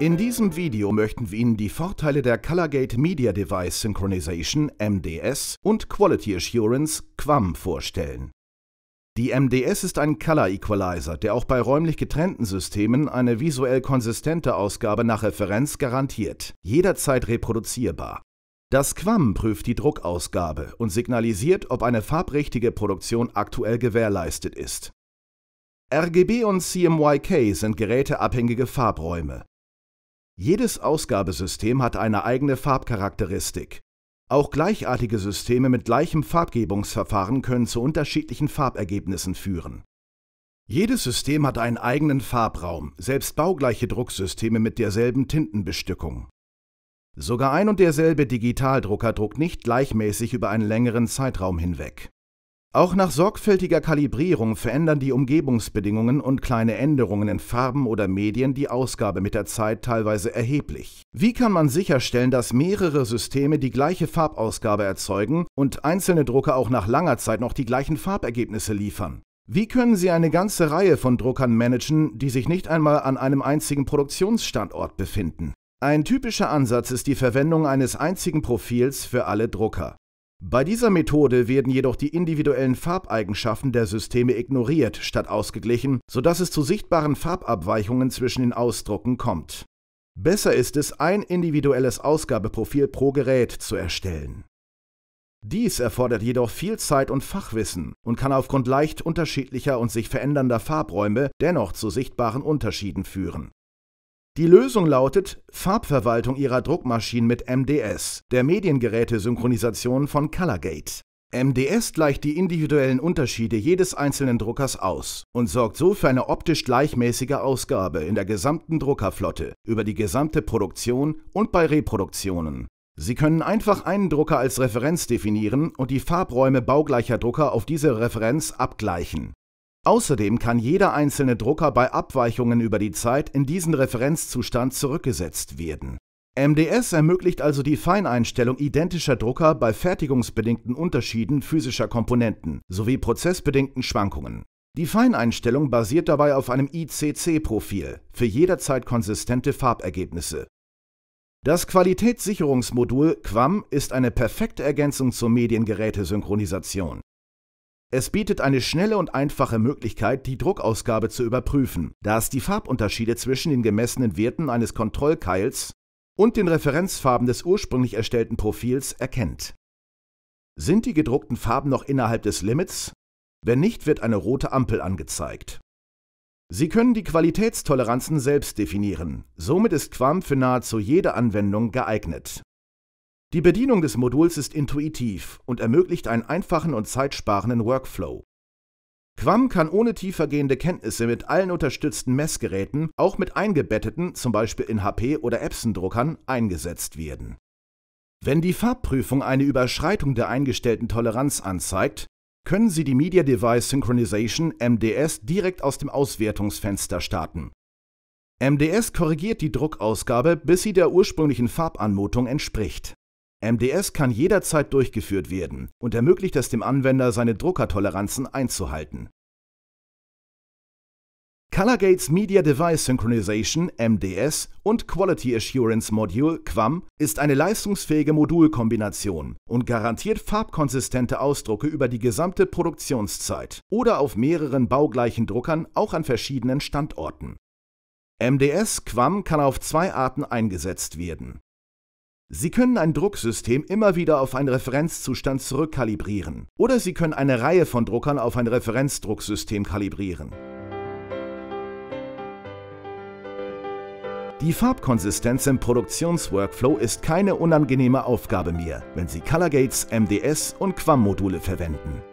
In diesem Video möchten wir Ihnen die Vorteile der Colorgate Media Device Synchronization MDS und Quality Assurance QAM vorstellen. Die MDS ist ein Color Equalizer, der auch bei räumlich getrennten Systemen eine visuell konsistente Ausgabe nach Referenz garantiert, jederzeit reproduzierbar. Das QAM prüft die Druckausgabe und signalisiert, ob eine farbrichtige Produktion aktuell gewährleistet ist. RGB und CMYK sind geräteabhängige Farbräume. Jedes Ausgabesystem hat eine eigene Farbcharakteristik. Auch gleichartige Systeme mit gleichem Farbgebungsverfahren können zu unterschiedlichen Farbergebnissen führen. Jedes System hat einen eigenen Farbraum, selbst baugleiche Drucksysteme mit derselben Tintenbestückung. Sogar ein und derselbe Digitaldrucker druckt nicht gleichmäßig über einen längeren Zeitraum hinweg. Auch nach sorgfältiger Kalibrierung verändern die Umgebungsbedingungen und kleine Änderungen in Farben oder Medien die Ausgabe mit der Zeit teilweise erheblich. Wie kann man sicherstellen, dass mehrere Systeme die gleiche Farbausgabe erzeugen und einzelne Drucker auch nach langer Zeit noch die gleichen Farbergebnisse liefern? Wie können Sie eine ganze Reihe von Druckern managen, die sich nicht einmal an einem einzigen Produktionsstandort befinden? Ein typischer Ansatz ist die Verwendung eines einzigen Profils für alle Drucker. Bei dieser Methode werden jedoch die individuellen Farbeigenschaften der Systeme ignoriert statt ausgeglichen, sodass es zu sichtbaren Farbabweichungen zwischen den Ausdrucken kommt. Besser ist es, ein individuelles Ausgabeprofil pro Gerät zu erstellen. Dies erfordert jedoch viel Zeit und Fachwissen und kann aufgrund leicht unterschiedlicher und sich verändernder Farbräume dennoch zu sichtbaren Unterschieden führen. Die Lösung lautet Farbverwaltung ihrer Druckmaschinen mit MDS, der Mediengerätesynchronisation von Colorgate. MDS gleicht die individuellen Unterschiede jedes einzelnen Druckers aus und sorgt so für eine optisch gleichmäßige Ausgabe in der gesamten Druckerflotte, über die gesamte Produktion und bei Reproduktionen. Sie können einfach einen Drucker als Referenz definieren und die Farbräume baugleicher Drucker auf diese Referenz abgleichen. Außerdem kann jeder einzelne Drucker bei Abweichungen über die Zeit in diesen Referenzzustand zurückgesetzt werden. MDS ermöglicht also die Feineinstellung identischer Drucker bei fertigungsbedingten Unterschieden physischer Komponenten sowie prozessbedingten Schwankungen. Die Feineinstellung basiert dabei auf einem ICC-Profil für jederzeit konsistente Farbergebnisse. Das Qualitätssicherungsmodul QAM ist eine perfekte Ergänzung zur Mediengerätesynchronisation. Es bietet eine schnelle und einfache Möglichkeit, die Druckausgabe zu überprüfen, da es die Farbunterschiede zwischen den gemessenen Werten eines Kontrollkeils und den Referenzfarben des ursprünglich erstellten Profils erkennt. Sind die gedruckten Farben noch innerhalb des Limits? Wenn nicht, wird eine rote Ampel angezeigt. Sie können die Qualitätstoleranzen selbst definieren. Somit ist QAM für nahezu jede Anwendung geeignet. Die Bedienung des Moduls ist intuitiv und ermöglicht einen einfachen und zeitsparenden Workflow. Quam kann ohne tiefergehende Kenntnisse mit allen unterstützten Messgeräten, auch mit eingebetteten, zum Beispiel in HP- oder Epson-Druckern, eingesetzt werden. Wenn die Farbprüfung eine Überschreitung der eingestellten Toleranz anzeigt, können Sie die Media Device Synchronization MDS direkt aus dem Auswertungsfenster starten. MDS korrigiert die Druckausgabe, bis sie der ursprünglichen Farbanmutung entspricht. MDS kann jederzeit durchgeführt werden und ermöglicht es dem Anwender, seine Druckertoleranzen einzuhalten. Colorgates Media Device Synchronization MDS und Quality Assurance Module QAM ist eine leistungsfähige Modulkombination und garantiert farbkonsistente Ausdrucke über die gesamte Produktionszeit oder auf mehreren baugleichen Druckern auch an verschiedenen Standorten. MDS QAM kann auf zwei Arten eingesetzt werden. Sie können ein Drucksystem immer wieder auf einen Referenzzustand zurückkalibrieren oder Sie können eine Reihe von Druckern auf ein Referenzdrucksystem kalibrieren. Die Farbkonsistenz im Produktionsworkflow ist keine unangenehme Aufgabe mehr, wenn Sie Colorgates, MDS und QAM-Module verwenden.